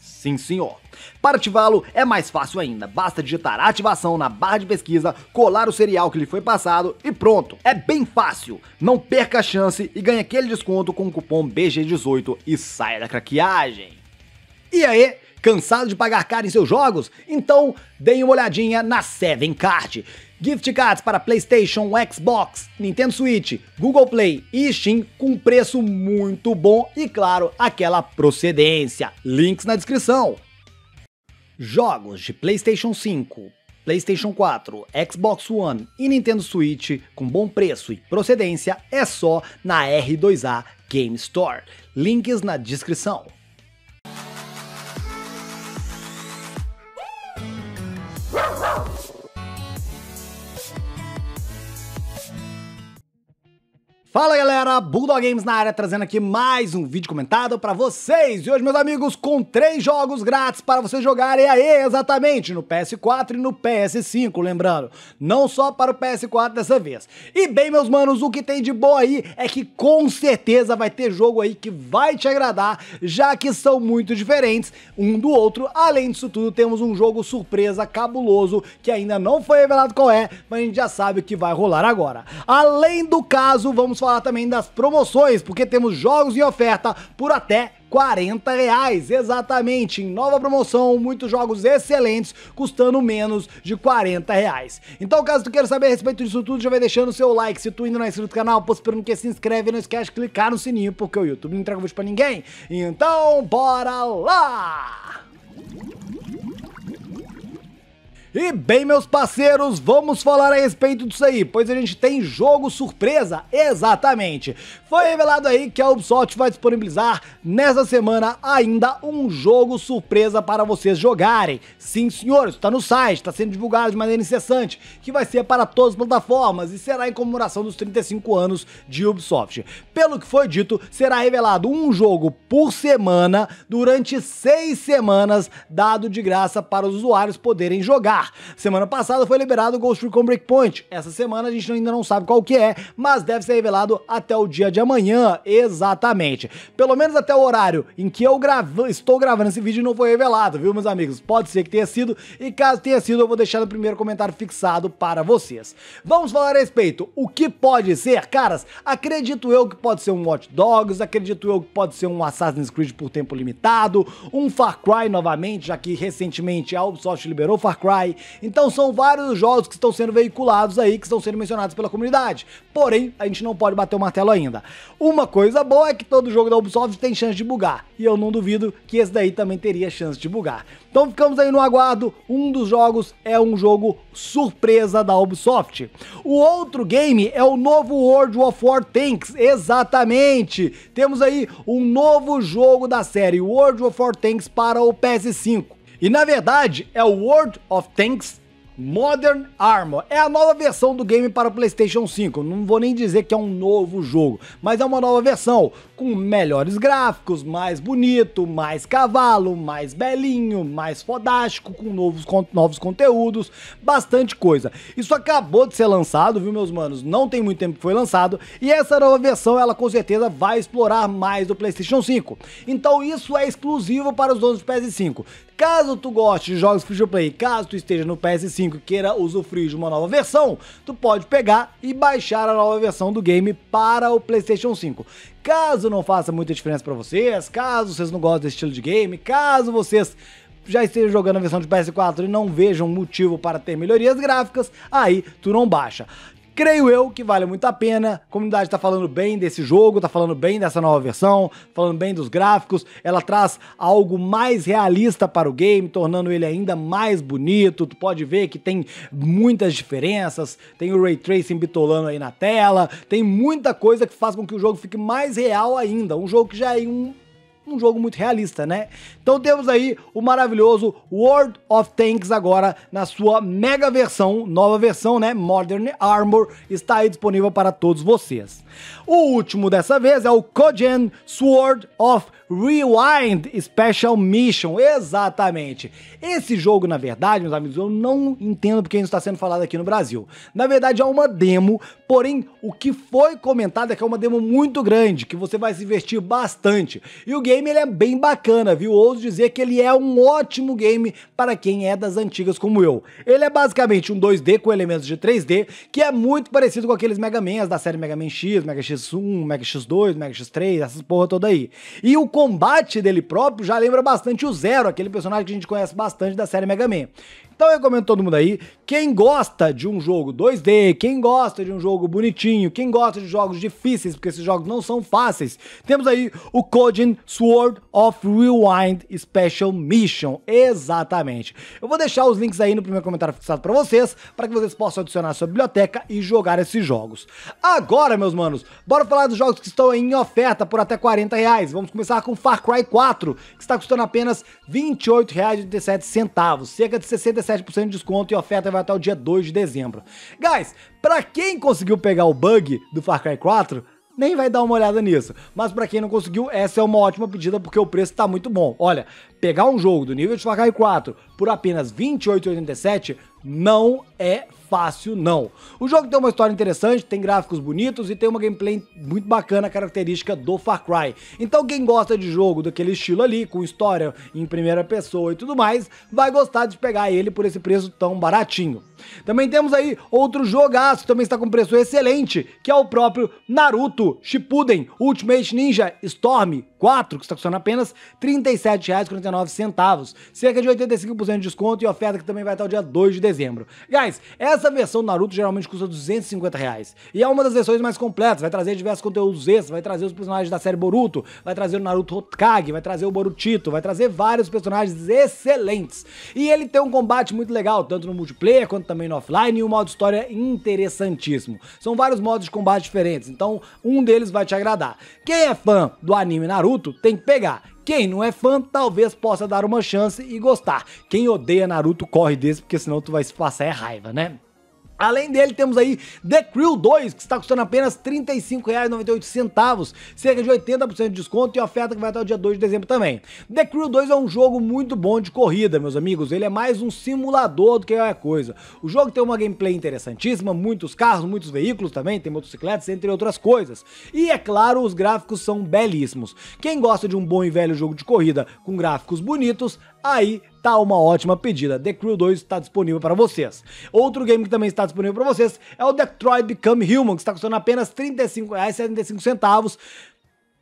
Sim, senhor. Para ativá-lo é mais fácil ainda. Basta digitar ativação na barra de pesquisa, colar o serial que lhe foi passado e pronto. É bem fácil. Não perca a chance e ganhe aquele desconto com o cupom BG18 e saia da craqueagem. E aí? Cansado de pagar caro em seus jogos? Então, deem uma olhadinha na 7card. Gift cards para PlayStation, Xbox, Nintendo Switch, Google Play e Steam com preço muito bom e, claro, aquela procedência. Links na descrição. Jogos de PlayStation 5, PlayStation 4, Xbox One e Nintendo Switch com bom preço e procedência é só na R2A Game Store. Links na descrição. Fala galera, Bulldog Games na área, trazendo aqui mais um vídeo comentado para vocês. E hoje, meus amigos, com três jogos grátis para vocês jogarem aí, exatamente, no PS4 e no PS5, lembrando. Não só para o PS4 dessa vez. E bem, meus manos, o que tem de bom aí é que com certeza vai ter jogo aí que vai te agradar, já que são muito diferentes um do outro. Além disso tudo, temos um jogo surpresa cabuloso, que ainda não foi revelado qual é, mas a gente já sabe o que vai rolar agora. Além do caso, vamos falar falar também das promoções, porque temos jogos em oferta por até 40 reais, exatamente, em nova promoção, muitos jogos excelentes, custando menos de 40 reais. Então, caso tu queira saber a respeito disso tudo, já vai deixando o seu like, se tu ainda não é inscrito no canal, esperando que se inscreve, não esquece de clicar no sininho, porque o YouTube não entrega vídeo pra ninguém. Então, bora lá! E bem, meus parceiros, vamos falar a respeito disso aí, pois a gente tem jogo surpresa, exatamente. Foi revelado aí que a Ubisoft vai disponibilizar nessa semana ainda um jogo surpresa para vocês jogarem. Sim, senhores, está no site, está sendo divulgado de maneira incessante, que vai ser para todas as plataformas e será em comemoração dos 35 anos de Ubisoft. Pelo que foi dito, será revelado um jogo por semana durante seis semanas, dado de graça para os usuários poderem jogar. Semana passada foi liberado o Ghost Recon Breakpoint. Essa semana a gente ainda não sabe qual que é, mas deve ser revelado até o dia de amanhã, exatamente. Pelo menos até o horário em que eu gravo, estou gravando esse vídeo não foi revelado, viu, meus amigos? Pode ser que tenha sido, e caso tenha sido, eu vou deixar no primeiro comentário fixado para vocês. Vamos falar a respeito. O que pode ser? Caras, acredito eu que pode ser um Watch Dogs, acredito eu que pode ser um Assassin's Creed por tempo limitado, um Far Cry novamente, já que recentemente a Ubisoft liberou Far Cry, então são vários jogos que estão sendo veiculados aí, que estão sendo mencionados pela comunidade. Porém, a gente não pode bater o martelo ainda. Uma coisa boa é que todo jogo da Ubisoft tem chance de bugar, e eu não duvido que esse daí também teria chance de bugar. Então ficamos aí no aguardo, um dos jogos é um jogo surpresa da Ubisoft. O outro game é o novo World of War Tanks, exatamente. Temos aí um novo jogo da série World of War Tanks para o PS5. E na verdade é o World of Tanks Modern Armor. É a nova versão do game para o PlayStation 5. Não vou nem dizer que é um novo jogo, mas é uma nova versão com melhores gráficos, mais bonito, mais cavalo, mais belinho, mais fodástico, com novos, con novos conteúdos, bastante coisa. Isso acabou de ser lançado, viu, meus manos? Não tem muito tempo que foi lançado. E essa nova versão, ela com certeza vai explorar mais do PlayStation 5. Então, isso é exclusivo para os donos do PS5. Caso tu goste de jogos free to play, caso tu esteja no PS5 e queira usufruir de uma nova versão, tu pode pegar e baixar a nova versão do game para o PlayStation 5. Caso não faça muita diferença para vocês, caso vocês não gostem desse estilo de game, caso vocês já esteja jogando a versão de PS4 e não vejam motivo para ter melhorias gráficas, aí tu não baixa creio eu que vale muito a pena. A comunidade tá falando bem desse jogo, tá falando bem dessa nova versão, falando bem dos gráficos. Ela traz algo mais realista para o game, tornando ele ainda mais bonito. Tu pode ver que tem muitas diferenças, tem o ray tracing bitolando aí na tela, tem muita coisa que faz com que o jogo fique mais real ainda. Um jogo que já é um um jogo muito realista, né? Então temos aí o maravilhoso World of Tanks agora na sua mega versão, nova versão, né? Modern Armor está aí disponível para todos vocês. O último dessa vez é o Kogen Sword of Rewind Special Mission. Exatamente. Esse jogo, na verdade, meus amigos, eu não entendo porque não está sendo falado aqui no Brasil. Na verdade, é uma demo, porém, o que foi comentado é que é uma demo muito grande, que você vai se investir bastante. E o game ele é bem bacana, viu? Ouso dizer que ele é um ótimo game para quem é das antigas como eu. Ele é basicamente um 2D com elementos de 3D, que é muito parecido com aqueles Mega Mans da série Mega Man X, Mega X1, Mega X2, Mega X3, essas porra toda aí. E o combate dele próprio já lembra bastante o Zero, aquele personagem que a gente conhece bastante da série Mega Man. Então eu recomendo todo mundo aí. Quem gosta de um jogo 2D, quem gosta de um jogo bonitinho, quem gosta de jogos difíceis, porque esses jogos não são fáceis, temos aí o Coding Sword of Rewind Special Mission. Exatamente. Eu vou deixar os links aí no primeiro comentário fixado para vocês, para que vocês possam adicionar sua biblioteca e jogar esses jogos. Agora, meus manos, bora falar dos jogos que estão em oferta por até 40 reais. Vamos começar com Far Cry 4, que está custando apenas R$ 28,87, cerca de 67 17% de desconto e a oferta vai até o dia 2 de dezembro. Guys, pra quem conseguiu pegar o bug do Far Cry 4, nem vai dar uma olhada nisso. Mas para quem não conseguiu, essa é uma ótima pedida porque o preço tá muito bom. Olha, pegar um jogo do nível de Far Cry 4 por apenas 28,87 não é fácil, não. O jogo tem uma história interessante, tem gráficos bonitos e tem uma gameplay muito bacana, característica do Far Cry. Então quem gosta de jogo daquele estilo ali, com história em primeira pessoa e tudo mais, vai gostar de pegar ele por esse preço tão baratinho. Também temos aí outro jogaço, também está com preço excelente, que é o próprio Naruto Shippuden Ultimate Ninja Storm 4, que está custando apenas R$ 37,49, cerca de 85% de desconto e oferta que também vai até o dia 2 de dezembro. Guys, essa essa versão do Naruto geralmente custa 250 reais. E é uma das versões mais completas. Vai trazer diversos conteúdos extras, vai trazer os personagens da série Boruto, vai trazer o Naruto Hokage, vai trazer o Borutito, vai trazer vários personagens excelentes. E ele tem um combate muito legal, tanto no multiplayer quanto também no offline, e um modo de história interessantíssimo. São vários modos de combate diferentes, então um deles vai te agradar. Quem é fã do anime Naruto tem que pegar. Quem não é fã, talvez possa dar uma chance e gostar. Quem odeia Naruto, corre desse, porque senão tu vai se passar é raiva, né? Além dele, temos aí The Crew 2, que está custando apenas R$ 35,98, cerca de 80% de desconto e oferta que vai até o dia 2 de dezembro também. The Crew 2 é um jogo muito bom de corrida, meus amigos, ele é mais um simulador do que qualquer coisa. O jogo tem uma gameplay interessantíssima, muitos carros, muitos veículos também, tem motocicletas, entre outras coisas. E é claro, os gráficos são belíssimos. Quem gosta de um bom e velho jogo de corrida com gráficos bonitos, aí tá uma ótima pedida. The Crew 2 está disponível para vocês. Outro game que também está disponível para vocês é o Detroit Become Human, que está custando apenas R$ 35,75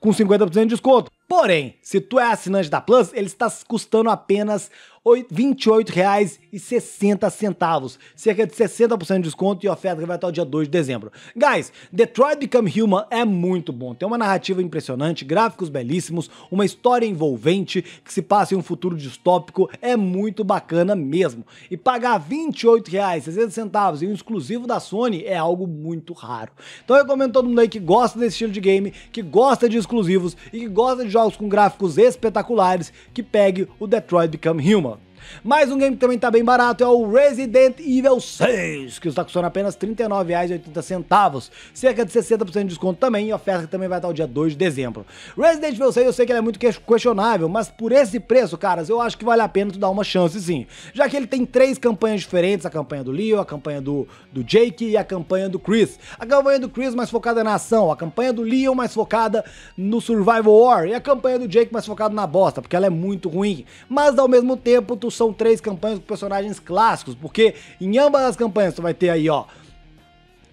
com 50% de desconto. Porém, se tu é assinante da Plus, ele está custando apenas R$ 28,60, cerca de 60% de desconto e oferta que vai até o dia 2 de dezembro. Guys, Detroit Become Human é muito bom, tem uma narrativa impressionante, gráficos belíssimos, uma história envolvente que se passa em um futuro distópico, é muito bacana mesmo. E pagar R$ 28,60 e um exclusivo da Sony é algo muito raro. Então eu recomendo todo mundo aí que gosta desse estilo de game, que gosta de exclusivos e que gosta de jogos com gráficos espetaculares, que pegue o Detroit Become Human. Roma. Mais um game que também tá bem barato é o Resident Evil 6, que está custando apenas R$ 39,80, cerca de 60% de desconto também, e oferta que também vai estar o dia 2 de dezembro. Resident Evil 6 eu sei que ele é muito questionável, mas por esse preço, caras, eu acho que vale a pena tu dar uma chance sim, já que ele tem três campanhas diferentes, a campanha do Leo, a campanha do, do Jake e a campanha do Chris. A campanha do Chris mais focada na ação, a campanha do Leo mais focada no Survival War e a campanha do Jake mais focada na bosta, porque ela é muito ruim, mas ao mesmo tempo tu são três campanhas com personagens clássicos, porque em ambas as campanhas tu vai ter aí, ó,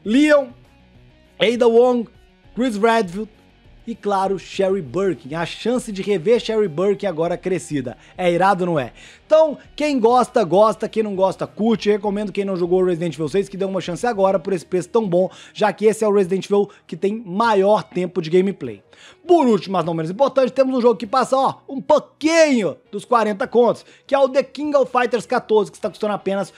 Leon, Ada Wong, Chris Redfield e, claro, Sherry Birkin. A chance de rever Sherry Birkin agora crescida. É irado, não é? Então, quem gosta, gosta, quem não gosta, curte. Recomendo quem não jogou Resident Evil 6 que dê uma chance agora por esse preço tão bom, já que esse é o Resident Evil que tem maior tempo de gameplay. Por último, mas não menos importante, temos um jogo que passa, ó, um pouquinho dos 40 contos, que é o The King of Fighters 14, que está custando apenas R$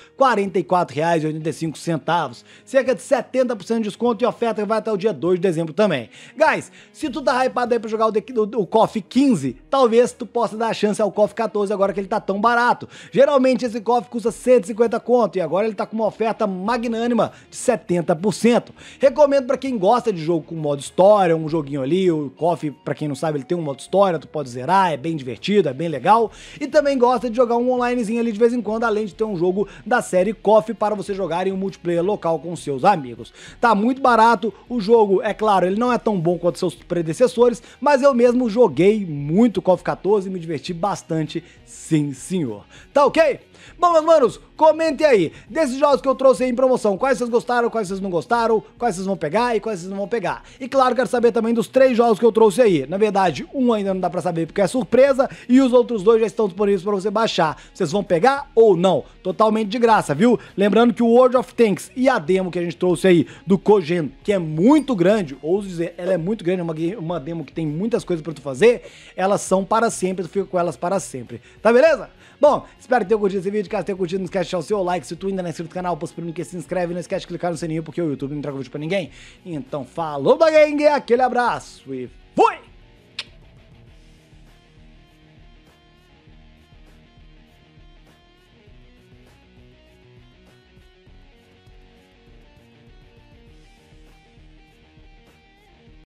44,85, cerca de 70% de desconto e oferta que vai até o dia 2 de dezembro também. Guys, se tu tá hypado aí pra jogar o, The, o, o KOF 15, talvez tu possa dar a chance ao KOF 14 agora que ele tá tão barato barato. Geralmente esse cofre custa 150 conto e agora ele está com uma oferta magnânima de 70%. Recomendo para quem gosta de jogo com modo história, um joguinho ali, o cofre, para quem não sabe, ele tem um modo história, tu pode zerar, é bem divertido, é bem legal. E também gosta de jogar um onlinezinho ali de vez em quando, além de ter um jogo da série KOF para você jogar em um multiplayer local com seus amigos. Tá muito barato, o jogo, é claro, ele não é tão bom quanto seus predecessores, mas eu mesmo joguei muito KOF 14 e me diverti bastante, sim senhor. Tá ok? Bom, meus manos, comentem aí. Desses jogos que eu trouxe aí em promoção, quais vocês gostaram, quais vocês não gostaram, quais vocês vão pegar e quais vocês não vão pegar. E claro, quero saber também dos três jogos que eu trouxe aí. Na verdade, um ainda não dá pra saber porque é surpresa e os outros dois já estão disponíveis pra você baixar. Vocês vão pegar ou não? Totalmente de graça, viu? Lembrando que o World of Tanks e a demo que a gente trouxe aí do Cogen, que é muito grande, ouso dizer, ela é muito grande, é uma, uma demo que tem muitas coisas pra tu fazer, elas são para sempre, tu fica com elas para sempre. Tá beleza? Bom, espero que tenham curtido esse vídeo. Caso tenha curtido, não esquece de deixar o seu like. Se tu ainda não é inscrito no canal, posso mim que se inscreve. Não esquece de clicar no sininho, porque o YouTube não traga vídeo pra ninguém. Então, falou da gangue, aquele abraço e fui!